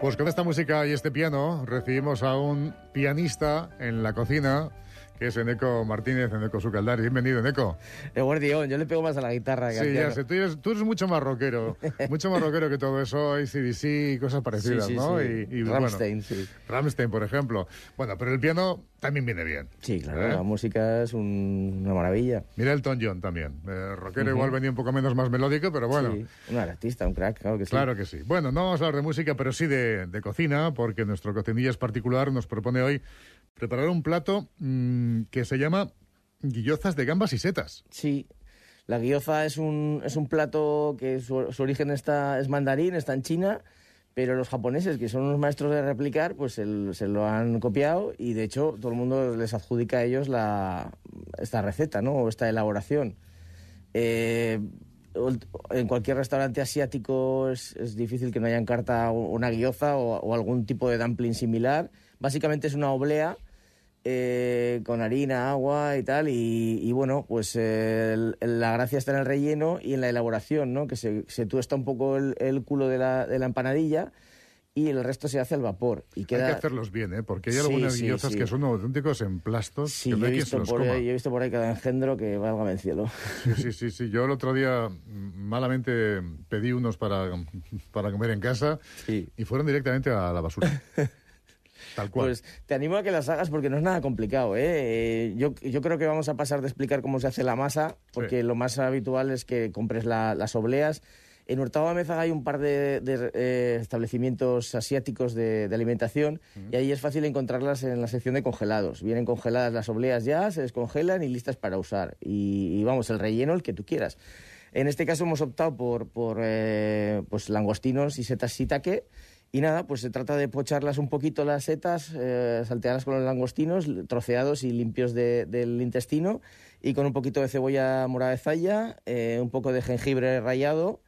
Pues con esta música y este piano recibimos a un pianista en la cocina que es Eneco Martínez, Eneco Sucaldari. Bienvenido, Eneco. Guardión, eh, yo le pego más a la guitarra Sí, ya sé, tú eres, mucho más rockero, mucho más rockero que todo eso, ACDC y cosas parecidas, ¿no? Y, Ramstein, sí. Ramstein, por ejemplo. Bueno, pero el piano también viene bien. Sí, claro, ¿Eh? la música es una maravilla. Mira el ton John también. Eh, rockero igual venía un poco menos más melódico, pero bueno. Sí, un artista, un crack, claro que sí. Claro que sí. Bueno, no vamos a hablar de música, pero sí de, de cocina, porque nuestro es particular nos propone hoy preparar un plato mm, que se llama guillozas de gambas y setas. Sí, la guilloza es un, es un plato que su, origen está, es mandarín, está en China, pero los japoneses, que son unos maestros de replicar, pues se lo han copiado y de hecho todo el mundo les adjudica a ellos la, esta receta, ¿no? O esta elaboración. Eh, en cualquier restaurante asiático es, es, difícil que no haya en carta una guioza o, algún tipo de dumpling similar. Básicamente es una oblea eh, con harina, agua y tal. Y, bueno, pues eh, la gracia está en el relleno y en la elaboración, ¿no? Que se, se tuesta un poco el, el culo de la, de la empanadilla y el resto se hace al vapor. Y Hay que hacerlos bien, ¿eh? porque hay algunas guillotas que son auténticos emplastos. Sí, yo, he visto por ahí, que he cada engendro que valga el cielo. Sí, sí, sí, Yo el otro día mm, malamente pedí unos para, para comer en casa y fueron directamente a la basura. Tal cual. Pues te animo a que las hagas porque no es nada complicado. ¿eh? eh yo, yo, creo que vamos a pasar de explicar cómo se hace la masa, porque lo más habitual es que compres las obleas, en Hurtado de hay un par de, eh, establecimientos asiáticos de, alimentación y ahí es fácil encontrarlas en la sección de congelados. Vienen congeladas las obleas ya, se descongelan y listas para usar. Y, vamos, el relleno, el que tú quieras. En este caso hemos optado por, eh, pues, langostinos y setas shiitake. Y nada, pues se trata de pocharlas un poquito las setas, eh, saltearlas con los langostinos, troceados y limpios del intestino, y con un poquito de cebolla morada de zaya, un poco de jengibre rallado,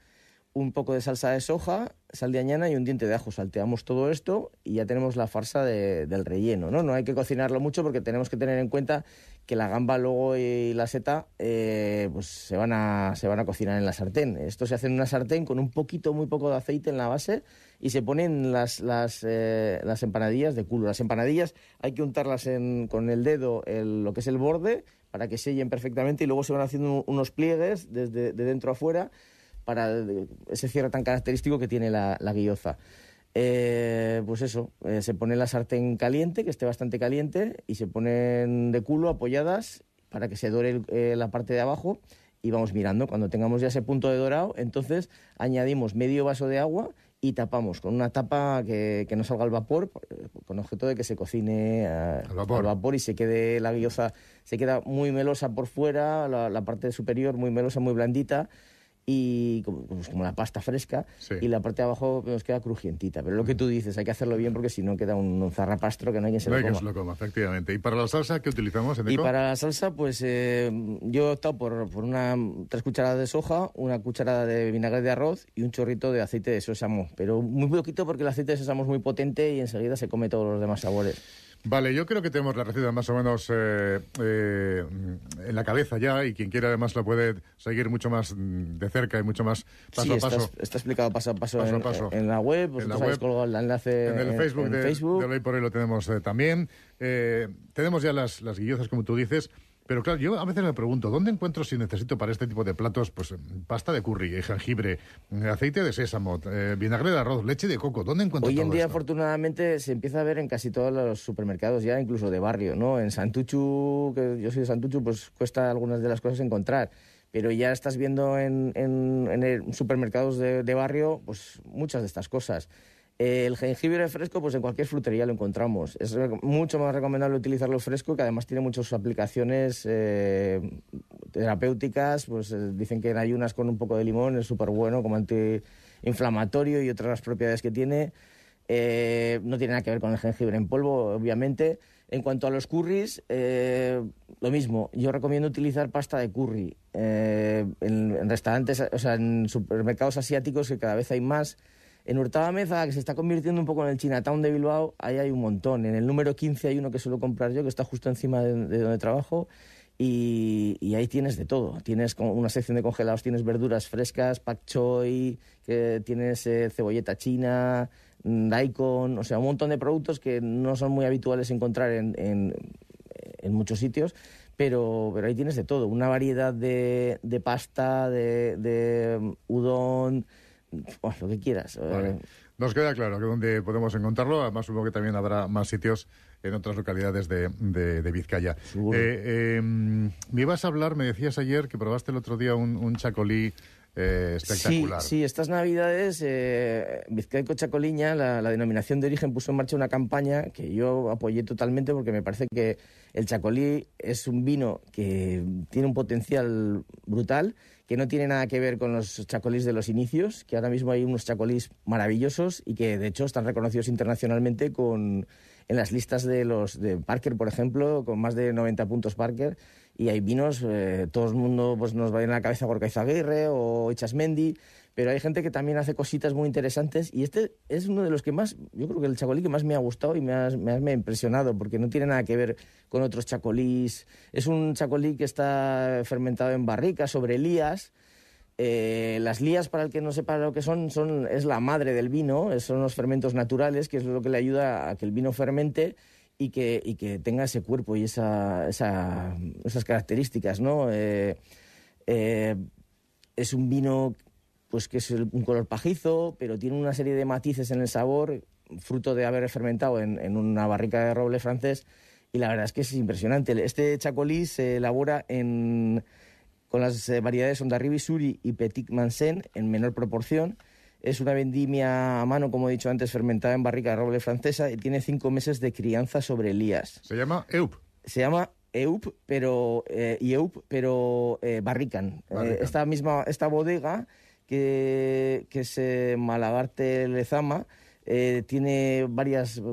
un poco de salsa de soja, sal de añana y un diente de ajo. Salteamos todo esto y ya tenemos la farsa del relleno, ¿no? hay que cocinarlo mucho porque tenemos que tener en cuenta que la gamba luego y la seta eh, pues se van, a, se van a cocinar en la sartén. Esto se hace en una sartén con un poquito, muy poco de aceite en la base y se ponen las, eh, empanadillas de culo. Las empanadillas hay que untarlas con el dedo lo que es el borde para que sellen perfectamente y luego se van haciendo unos pliegues desde de dentro a fuera para ese cierre tan característico que tiene la, guilloza. Eh, pues eso, eh, se pone la sartén caliente, que esté bastante caliente, y se ponen de culo apoyadas para que se dore eh, la parte de abajo y vamos mirando. Cuando tengamos ya ese punto de dorado, entonces añadimos medio vaso de agua y tapamos con una tapa que, que no salga el vapor, con objeto de que se cocine ...el vapor. y se quede la guioza, se queda muy melosa por fuera, la parte superior muy melosa, muy blandita y como, pues, como la pasta fresca y la parte de abajo nos queda crujientita. Pero lo que tú dices, hay que hacerlo bien porque si no queda un, zarrapastro que no hay quien se lo coma. efectivamente. ¿Y para la salsa qué utilizamos? En y para la salsa, pues eh, yo he optado por, una, tres cucharadas de soja, una cucharada de vinagre de arroz y un chorrito de aceite de sésamo. Pero muy poquito porque el aceite de sésamo es muy potente y enseguida se come todos los demás sabores. Vale, yo creo que tenemos la receta más o menos eh, eh, en la cabeza ya y quien quiera además la puede seguir mucho más de cerca y mucho más paso a paso. Está, está, explicado paso a paso, en, la web, pues en la web, colgado el enlace en el Facebook, en de, Facebook. de hoy por hoy lo tenemos eh, también. Eh, tenemos ya las, las como tú dices. Pero claro, yo a veces me pregunto, ¿dónde encuentro si necesito para este tipo de platos pues pasta de curry, eh, jengibre, eh, aceite de sésamo, eh, vinagre de arroz, leche de coco? ¿Dónde encuentro Hoy en día, afortunadamente, se empieza a ver en casi todos los supermercados ya, incluso de barrio, ¿no? En Santuchu, que yo soy de Santuchu, pues cuesta algunas de las cosas encontrar pero ya estás viendo en, supermercados de, de, barrio pues muchas de estas cosas el jengibre fresco, pues en cualquier frutería lo encontramos. Es mucho más recomendable utilizarlo fresco, que además tiene muchas aplicaciones eh, terapéuticas. Pues eh, dicen que en ayunas con un poco de limón es súper bueno como antiinflamatorio y otras propiedades que tiene. Eh, no tiene nada que ver con el jengibre en polvo, obviamente. En cuanto a los curries, lo mismo. Yo recomiendo utilizar pasta de curry en, en restaurantes, o sea, en supermercados asiáticos que cada vez hay más. En Hurtado Meza, que se está convirtiendo un poco en el Chinatown de Bilbao, ahí hay un montón. En el número 15 hay uno que suelo comprar yo, que está justo encima de, donde trabajo. Y, ahí tienes de todo. Tienes una sección de congelados, tienes verduras frescas, pak choi, que tienes eh, cebolleta china, mm, daikon, o sea, un montón de productos que no son muy habituales encontrar en, muchos sitios, pero, ahí tienes de todo. Una variedad de, pasta, de, de mm, udon, Oh, lo que quieras. Eh. Nos queda claro que donde podemos encontrarlo, además supongo que también habrá más sitios en otras localidades de, Vizcaya. Eh, em, me ibas a hablar, me decías ayer que probaste el otro día un chacolí eh, sí, estas navidades eh, Vizcaico Chacoliña, la, denominación de origen, puso en marcha una campaña que yo apoyé totalmente porque me parece que el Chacolí es un vino que tiene un potencial brutal, que no tiene nada que ver con los chacolís de los inicios, que ahora mismo hay unos chacolís maravillosos y que de hecho están reconocidos internacionalmente en las listas de los de Parker, por ejemplo, con más de 90 puntos Parker y hay vinos, eh, todo el mundo pues, nos va a ir en la cabeza Gorka Izaguirre o Mendi, pero hay gente que también hace cositas muy interesantes y este es uno de los que más, yo creo que el chacolí que más me ha gustado y me, ha impresionado porque no tiene nada que ver con otros chacolís. Es un chacolí que está fermentado en barrica sobre lías. Eh, las lías, para el que no sepa lo que son, son, es la madre del vino, son los fermentos naturales, que es lo que le ayuda a que el vino fermente y que, y que tenga ese cuerpo y esa, esa, esas características, ¿no? Eh, eh, es un vino pues que es un color pajizo, pero tiene una serie de matices en el sabor, fruto de haber fermentado en, en una barrica de roble francés, y la verdad es que es impresionante. Este chacolí se elabora en, con las variedades Ondarribi Suri y Petit Mansen en menor proporción, es una vendimia a mano, como he dicho antes, fermentada en barrica de roble francesa y tiene cinco meses de crianza sobre elías. ¿Se llama EUP? Se llama EUP, pero, eh, EUP, pero eh, eh, barrican. esta misma, esta bodega que, que es Malagarte Lezama eh, tiene varias, eh,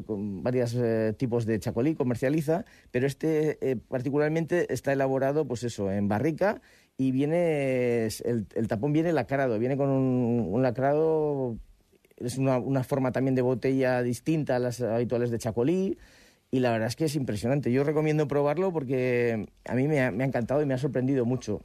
eh, tipos de chacolí, comercializa, pero este particularmente está elaborado, pues eso, en barrica y viene, el, tapón viene lacrado, viene con un, lacrado, es una, forma también de botella distinta a las habituales de chacolí. Y la verdad es que es impresionante. Yo recomiendo probarlo porque a mí me ha encantado y me ha sorprendido mucho.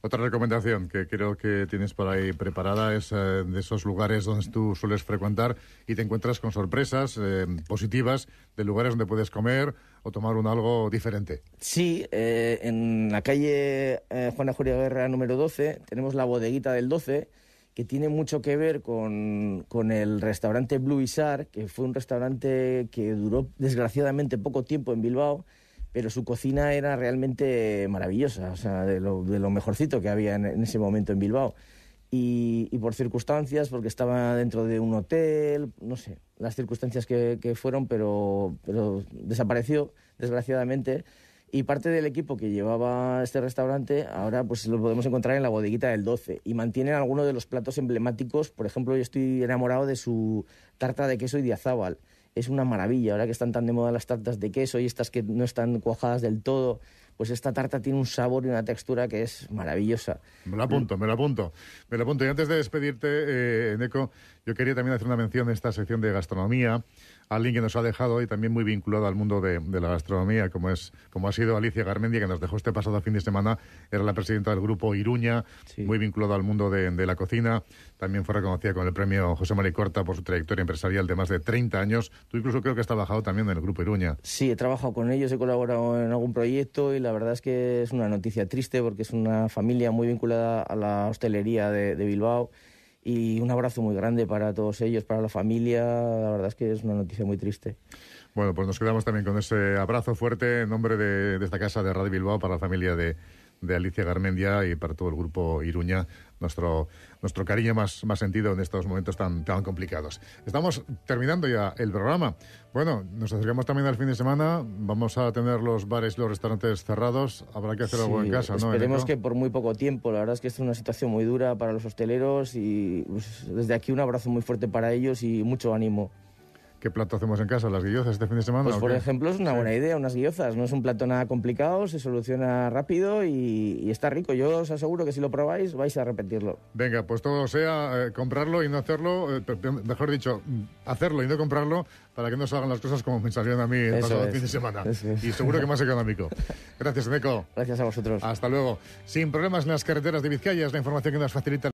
Otra recomendación que creo que tienes por ahí preparada es eh, de esos lugares donde tú sueles frecuentar y te encuentras con sorpresas eh, positivas de lugares donde puedes comer o tomar un algo diferente. Sí, eh, en la calle Juana Julia Guerra número 12 tenemos la bodeguita del 12 que tiene mucho que ver con, con el restaurante Blue Isar, que fue un restaurante que duró desgraciadamente poco tiempo en Bilbao, pero su cocina era realmente maravillosa, o sea, de lo, mejorcito que había en, ese momento en Bilbao. Y, por circunstancias, porque estaba dentro de un hotel, no sé, las circunstancias que, fueron, pero, desapareció, desgraciadamente. Y parte del equipo que llevaba este restaurante ahora pues lo podemos encontrar en la bodeguita del 12 y mantienen algunos de los platos emblemáticos. Por ejemplo, yo estoy enamorado de su tarta de queso y de azábal es una maravilla. Ahora que están tan de moda las tartas de queso y estas que no están cuajadas del todo, pues esta tarta tiene un sabor y una textura que es maravillosa. Me la apunto, me la apunto. Me la apunto. Y antes de despedirte, eh, yo quería también hacer una mención de esta sección de gastronomía. Alguien que nos ha dejado y también muy vinculado al mundo de, la gastronomía, como es como ha sido Alicia Garmendia, que nos dejó este pasado fin de semana, era la presidenta del grupo Iruña, muy vinculado al mundo de, la cocina. También fue reconocida con el premio José María Corta por su trayectoria empresarial de más de 30 años. Tú incluso creo que has trabajado también en el grupo Iruña. Sí, he trabajado con ellos, he colaborado en algún proyecto y la verdad es que es una noticia triste porque es una familia muy vinculada a la hostelería de, Bilbao y un abrazo muy grande para todos ellos, para la familia. La verdad es que es una noticia muy triste. Bueno, pues nos quedamos también con ese abrazo fuerte en nombre de esta casa de Radio Bilbao para la familia de, de Alicia Garmendia y para todo el grupo Iruña nuestro, nuestro cariño más, más sentido en estos momentos tan, tan complicados. Estamos terminando ya el programa. Bueno, nos acercamos también al fin de semana. Vamos a tener los bares y los restaurantes cerrados. Habrá que hacer algo en casa, ¿no? Esperemos que por muy poco tiempo. La verdad es que es una situación muy dura para los hosteleros y pues, desde aquí un abrazo muy fuerte para ellos y mucho ánimo. ¿Qué plato hacemos en casa? ¿Las guiozas este fin de semana? Pues, por ejemplo, es una buena idea, unas guiozas. No es un plato nada complicado, se soluciona rápido y, está rico. Yo os aseguro que si lo probáis vais a repetirlo. Venga, pues todo sea eh, comprarlo y no hacerlo, eh, mejor dicho, mm, hacerlo y no comprarlo para que no salgan las cosas como me salieron a mí el pasado fin de semana. y seguro que más económico. Gracias, Neko. Gracias a vosotros. Hasta luego. Sin problemas en las carreteras de Vizcaya es la información que nos facilita.